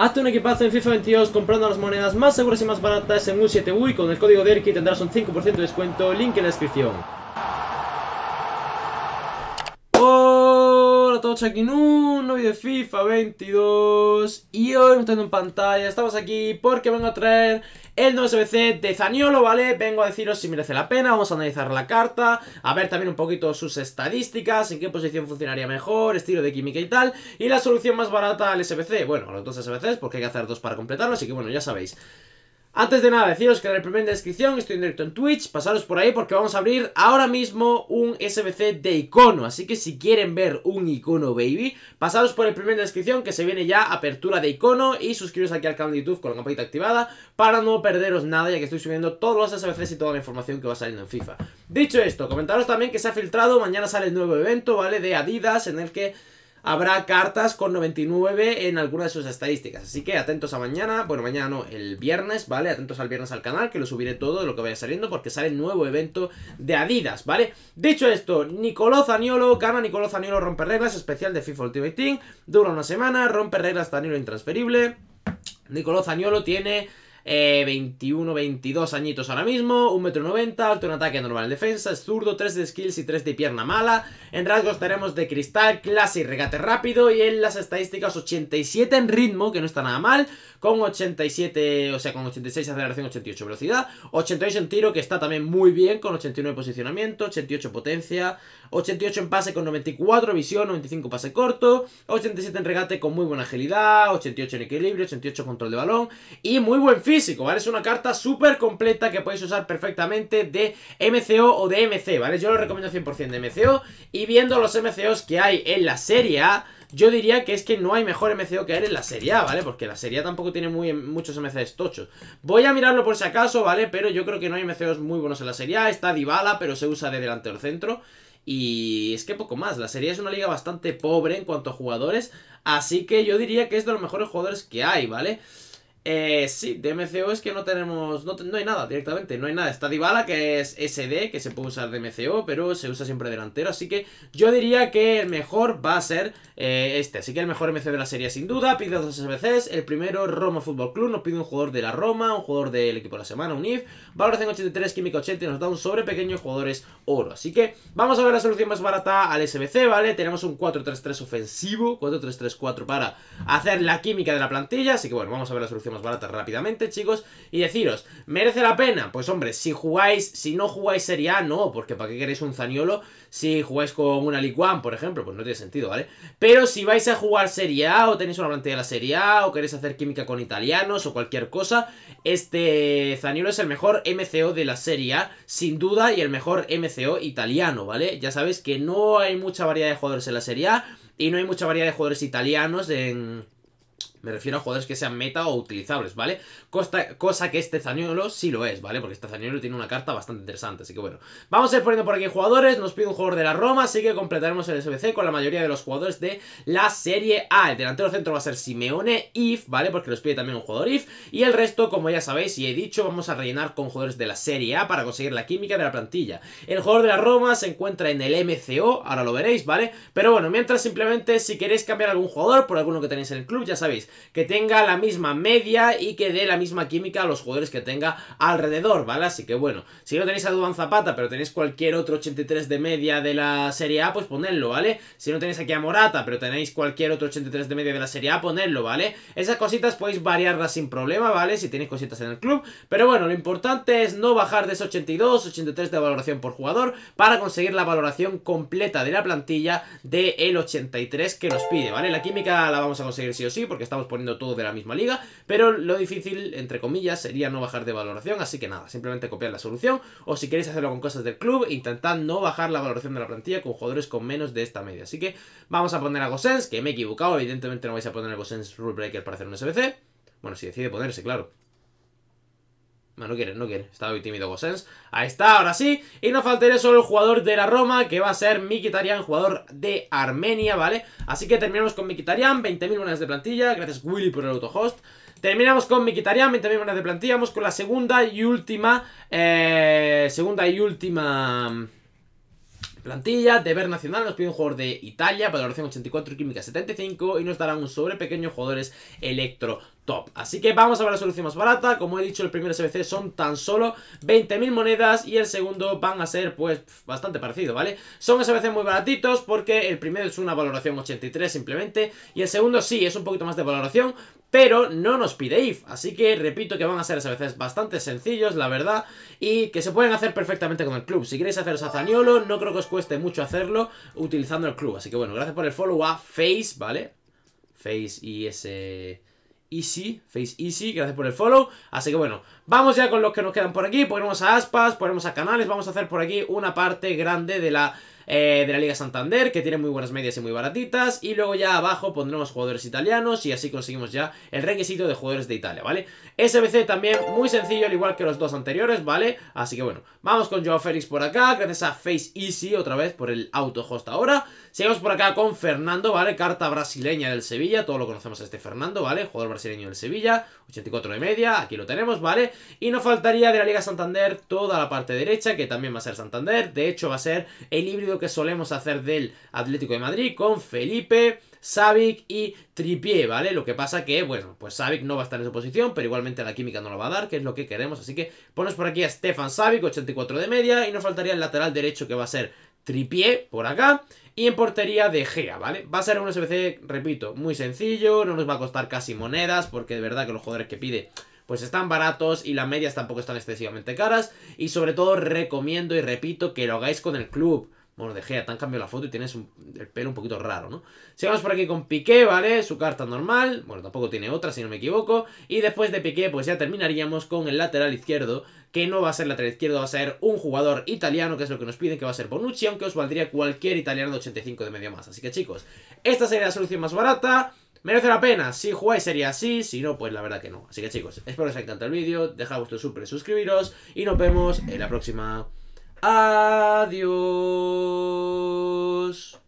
Hazte un equipazo en FIFA 22 comprando las monedas más seguras y más baratas en un 7 y con el código DERKI tendrás un 5% de descuento, link en la descripción. a todos aquí en nuevo de FIFA 22 Y hoy me tengo en pantalla, estamos aquí porque vengo a traer el nuevo SBC de Zaniolo, ¿vale? Vengo a deciros si merece la pena, vamos a analizar la carta A ver también un poquito sus estadísticas, en qué posición funcionaría mejor, estilo de química y tal Y la solución más barata al SBC, bueno, a los dos SBCs porque hay que hacer dos para completarlo, así que bueno, ya sabéis antes de nada, deciros que en el primer descripción estoy en directo en Twitch, pasaros por ahí porque vamos a abrir ahora mismo un SBC de icono, así que si quieren ver un icono baby, pasaros por el primer en descripción que se viene ya apertura de icono y suscribiros aquí al canal de YouTube con la campanita activada para no perderos nada ya que estoy subiendo todos los SBCs y toda la información que va saliendo en FIFA. Dicho esto, comentaros también que se ha filtrado, mañana sale el nuevo evento, ¿vale? De Adidas en el que habrá cartas con 99 en alguna de sus estadísticas. Así que atentos a mañana, bueno, mañana no, el viernes, ¿vale? Atentos al viernes al canal, que lo subiré todo lo que vaya saliendo porque sale el nuevo evento de Adidas, ¿vale? Dicho esto, Nicoló Zaniolo, gana Nicoló Zaniolo rompe reglas, especial de FIFA Ultimate Team, dura una semana, rompe reglas Zaniolo intransferible. Nicoló Zaniolo tiene 21, 22 añitos ahora mismo, 1,90m, alto en ataque, normal en defensa, es zurdo, 3 de skills y 3 de pierna mala. En rasgos tenemos de cristal, clase y regate rápido y en las estadísticas 87 en ritmo, que no está nada mal, con 87, o sea, con 86 aceleración, 88 velocidad, 88 en tiro, que está también muy bien, con 89 posicionamiento, 88 potencia, 88 en pase con 94 visión, 95 pase corto, 87 en regate con muy buena agilidad, 88 en equilibrio, 88 control de balón y muy buen fin físico, ¿vale? Es una carta súper completa que podéis usar perfectamente de MCO o de MC, ¿vale? Yo lo recomiendo 100% de MCO y viendo los MCOs que hay en la serie A, yo diría que es que no hay mejor MCO que hay en la Serie A, ¿vale? Porque la Serie A tampoco tiene muy, muchos MCs tochos. Voy a mirarlo por si acaso, ¿vale? Pero yo creo que no hay MCOs muy buenos en la Serie A. Está Dybala, pero se usa de delante del centro. Y es que poco más. La Serie es una liga bastante pobre en cuanto a jugadores. Así que yo diría que es de los mejores jugadores que hay, ¿vale? vale eh, sí, de MCO es que no tenemos, no, hay nada directamente, no hay nada. Está Dybala que es SD, que se puede usar de MCO, pero se usa siempre delantero. Así que yo diría que el mejor va a ser eh, este. Así que el mejor MC de la serie sin duda, pide dos SBCs. El primero, Roma Fútbol Club, nos pide un jugador de la Roma, un jugador del equipo de la semana, un IF. Valor 83, química 80 nos da un sobre Pequeño, jugadores oro. Así que vamos a ver la solución más barata al SBC, ¿vale? Tenemos un 4-3-3 ofensivo, 4-3-3-4 para hacer la química de la plantilla. Así que bueno, vamos a ver la solución más baratas rápidamente, chicos. Y deciros, ¿merece la pena? Pues hombre, si jugáis, si no jugáis Serie A, no, porque ¿para qué queréis un Zaniolo? Si jugáis con una League por ejemplo, pues no tiene sentido, ¿vale? Pero si vais a jugar Serie A, o tenéis una plantilla de la Serie A, o queréis hacer química con italianos, o cualquier cosa, este Zaniolo es el mejor MCO de la Serie A, sin duda, y el mejor MCO italiano, ¿vale? Ya sabéis que no hay mucha variedad de jugadores en la Serie A, y no hay mucha variedad de jugadores italianos en me refiero a jugadores que sean meta o utilizables, ¿vale? cosa que este Zaniolo sí lo es, ¿vale? Porque este Zaniolo tiene una carta bastante interesante, así que bueno. Vamos a ir poniendo por aquí jugadores, nos pide un jugador de la Roma, así que completaremos el SBC con la mayoría de los jugadores de la Serie A. El delantero centro va a ser Simeone, IF, ¿vale? Porque nos pide también un jugador IF. Y el resto, como ya sabéis y he dicho, vamos a rellenar con jugadores de la Serie A para conseguir la química de la plantilla. El jugador de la Roma se encuentra en el MCO, ahora lo veréis, ¿vale? Pero bueno, mientras simplemente si queréis cambiar algún jugador por alguno que tenéis en el club, ya sabéis, que tenga la misma media y que dé la misma química a los jugadores que tenga alrededor, ¿vale? Así que bueno, si no tenéis a Duban Zapata, pero tenéis cualquier otro 83 de media de la Serie A, pues ponedlo, ¿vale? Si no tenéis aquí a Morata, pero tenéis cualquier otro 83 de media de la Serie A, ponedlo, ¿vale? Esas cositas podéis variarlas sin problema, ¿vale? Si tenéis cositas en el club, pero bueno, lo importante es no bajar de ese 82, 83 de valoración por jugador para conseguir la valoración completa de la plantilla del el 83 que nos pide, ¿vale? La química la vamos a conseguir sí o sí porque estamos poniendo todo de la misma liga, pero lo difícil, entre comillas, sería no bajar de valoración, así que nada, simplemente copiar la solución, o si queréis hacerlo con cosas del club, intentad no bajar la valoración de la plantilla con jugadores con menos de esta media. Así que vamos a poner a Gosens, que me he equivocado, evidentemente no vais a poner a Gosens Rule Breaker para hacer un SBC, bueno, si decide ponerse, claro. No quiere, no quiere. Está muy tímido Gosens. Ahí está, ahora sí. Y no faltaría solo el jugador de la Roma, que va a ser Mikitarian, jugador de Armenia, ¿vale? Así que terminamos con Mikitarian, 20.000 monedas de plantilla. Gracias Willy por el autohost. Terminamos con Mikitarian, 20.000 monedas de plantilla. Vamos con la segunda y última... Eh, segunda y última... Mm, plantilla, deber nacional, nos pide un jugador de Italia, valoración 84 química 75 y nos dará un sobre pequeño jugadores electro Así que vamos a ver la solución más barata. Como he dicho, el primer SBC son tan solo 20.000 monedas y el segundo van a ser, pues, bastante parecido, ¿vale? Son SBC muy baratitos porque el primero es una valoración 83 simplemente y el segundo sí, es un poquito más de valoración, pero no nos pide IF, así que repito que van a ser SBC bastante sencillos, la verdad, y que se pueden hacer perfectamente con el club. Si queréis haceros a no creo que os cueste mucho hacerlo utilizando el club, así que bueno, gracias por el follow a Face, ¿vale? Face y ese... Easy, Face Easy, gracias por el follow. Así que bueno, Vamos ya con los que nos quedan por aquí. Ponemos a Aspas, ponemos a Canales. Vamos a hacer por aquí una parte grande de la... Eh, de la Liga Santander, que tiene muy buenas medias y muy baratitas. Y luego ya abajo pondremos jugadores italianos y así conseguimos ya el requisito de jugadores de Italia, ¿vale? SBC también muy sencillo, al igual que los dos anteriores, ¿vale? Así que bueno, vamos con Joao Félix por acá, gracias a Face Easy otra vez por el autohost ahora. Seguimos por acá con Fernando, ¿vale? Carta brasileña del Sevilla, todo lo conocemos a este Fernando, ¿vale? Jugador brasileño del Sevilla, 84 de media, aquí lo tenemos, ¿vale? Y nos faltaría de la Liga Santander toda la parte derecha, que también va a ser Santander. De hecho, va a ser el híbrido que solemos hacer del Atlético de Madrid con Felipe. Savic y Tripié, ¿vale? Lo que pasa que, bueno, pues Savic no va a estar en su posición, pero igualmente la química no lo va a dar, que es lo que queremos. Así que ponemos por aquí a Stefan Savic, 84 de media, y nos faltaría el lateral derecho que va a ser Tripié, por acá, y en portería de Gea, ¿vale? Va a ser un SBC, repito, muy sencillo, no nos va a costar casi monedas, porque de verdad que los jugadores que pide pues están baratos y las medias tampoco están excesivamente caras. Y sobre todo recomiendo y repito que lo hagáis con el club. Bueno, de Gea, te han cambiado la foto y tienes el pelo un poquito raro, ¿no? Sigamos por aquí con Piqué, ¿vale? Su carta normal. Bueno, tampoco tiene otra, si no me equivoco. Y después de Piqué, pues ya terminaríamos con el lateral izquierdo, que no va a ser lateral izquierdo, va a ser un jugador italiano, que es lo que nos piden, que va a ser Bonucci, aunque os valdría cualquier italiano de 85 de media más. Así que, chicos, esta sería la solución más barata. ¿Merece la pena? Si jugáis sería así, si no, pues la verdad que no. Así que chicos, espero que os haya encantado el vídeo, dejad vuestro super, suscribiros y nos vemos en la próxima. Adiós.